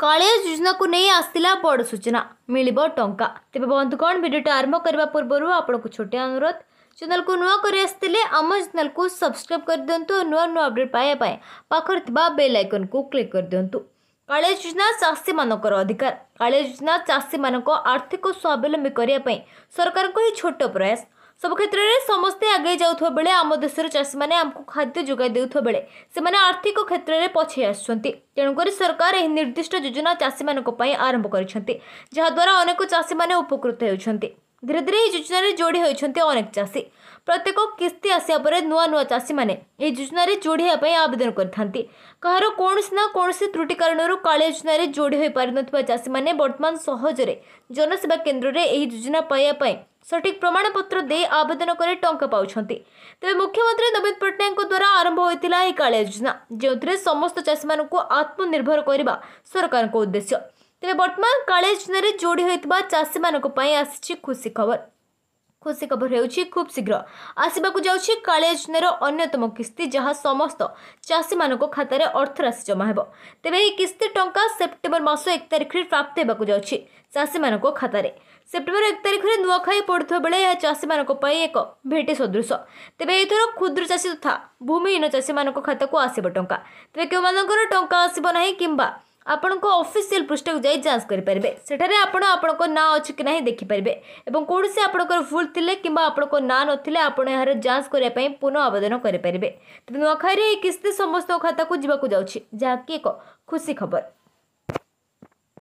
कालिया योजना को नहीं आसला बड़ सूचना मिले टा तेज बंधु कौन भिडियो आरंभ करने पूर्व आपको छोटे अनुरोध चैनल को नुआ कर आम चेल को सब्सक्राइब कर दिंतु नुआ नुआ अपडेट पाया पाखे बेल आइकन को क्लिक कर दिंतु कालिया योजना चाषी मान अधिकार कालिया योजना चाषी मान आर्थिक स्वावलम्बी करने सरकार को ही छोट प्रयास ସବୁ କ୍ଷେତ୍ରରେ ସମସ୍ତେ ଆଗେଇ ଯାଉଥିବା ବେଳେ ଆମ ଦେଶର ଚାଷୀମାନେ ଆମକୁ ଖାଦ୍ୟ ଯୋଗାଇ ଦେଉଥିବା ବେଳେ ସେମାନେ ଆର୍ଥିକ କ୍ଷେତ୍ରରେ ପଛେଇ ଆସୁଛନ୍ତି ତେଣୁକରି ସରକାର ଏହି ନିର୍ଦ୍ଦିଷ୍ଟ ଯୋଜନା ଚାଷୀମାନଙ୍କ ପାଇଁ ଆରମ୍ଭ କରିଛନ୍ତି ଯାହାଦ୍ୱାରା ଅନେକ ଚାଷୀମାନେ ଉପକୃତ ହେଉଛନ୍ତି ଧୀରେ ଧୀରେ ଏହି ଯୋଜନାରେ ଯୋଡ଼ି ହେଉଛନ୍ତି ଅନେକ ଚାଷୀ ପ୍ରତ୍ୟେକ କିସ୍ତି ଆସିବା ପରେ ନୂଆ ନୂଆ ଚାଷୀମାନେ ଏହି ଯୋଜନାରେ ଯୋଡ଼ି ହେବା ପାଇଁ ଆବେଦନ କରିଥାନ୍ତି କାହାର କୌଣସି ନା କୌଣସି ତ୍ରୁଟି କାରଣରୁ କାଳିଆ ଯୋଜନାରେ ଯୋଡ଼ି ହୋଇପାରିନଥିବା ଚାଷୀମାନେ ବର୍ତ୍ତମାନ ସହଜରେ ଜନସେବା କେନ୍ଦ୍ରରେ ଏହି ଯୋଜନା ପାଇବା ପାଇଁ সঠিক প্রমাণপত্র দেই আবেদন করে টঙ্কা পাচ্ছেন তবে মুখ্যমন্ত্রী নবীন পট্টনাক দ্বারা আরম্ভ হয়েছিল এই কালিয়া যোজনা যে সমস্ত চাষী মানুষ আত্মনির্ভর করা সরকার উদ্দেশ্য তবে বর্তমান কালিয়া যোজনার যোড়ি হয়ে চাষী মানুষ আসছে খুশি খবর खुशी खबर होब शीघ्र आसपाक जाए काली योजनार अन्तम किस्ती जहाँ समस्त चाषी मान खात अर्थराशि जमा हो तेज यह किस्ती टाँचा सेप्टेम्बर मस एक तारिख में प्राप्त होगा चाषी मान खात सेप्टेम्बर एक तारिख में नुआखाई पड़ता बेले चाषी मान एक भेट सदृश तेज यह थर क्षुद्र चाषी तथा भूमिहीन चाषी मान खाता को आसब टाँह तेज क्यों मानक टाँह आसबना किंवा আপনক অফিশিয়াল পৃষ্ঠা যাচাই করিবে সেঠারে আপন আপনক না আছে কি নাই দেখি পারিবে এবন কোডসে আপনক ফুল থিলে কিবা আপনক না নথিলে আপন এহারে যাচাই করায় পই পুন আবেদন করি পারিবে তনখাইরে কিস্তি সমস্ত খাতা কো জিবা কো যাওচি যাকে এক খুশি খবর